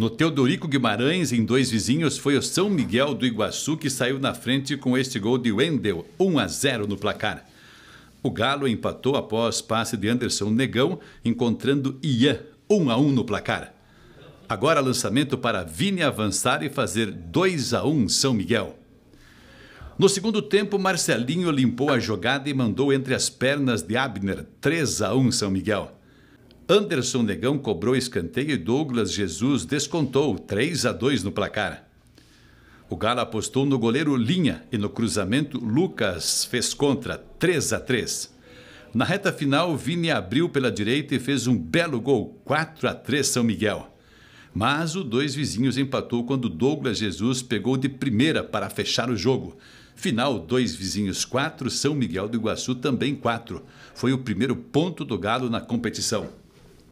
No Teodorico Guimarães, em dois vizinhos, foi o São Miguel do Iguaçu que saiu na frente com este gol de Wendel, 1 a 0 no placar. O Galo empatou após passe de Anderson Negão, encontrando Ian, 1 a 1 no placar. Agora lançamento para Vini avançar e fazer 2 a 1 São Miguel. No segundo tempo, Marcelinho limpou a jogada e mandou entre as pernas de Abner, 3 a 1 São Miguel. Anderson Negão cobrou escanteio e Douglas Jesus descontou 3 a 2 no placar. O Galo apostou no goleiro Linha e no cruzamento Lucas fez contra 3 a 3. Na reta final, Vini abriu pela direita e fez um belo gol, 4 a 3 São Miguel. Mas o dois vizinhos empatou quando Douglas Jesus pegou de primeira para fechar o jogo. Final, dois vizinhos 4, São Miguel do Iguaçu também 4. Foi o primeiro ponto do Galo na competição.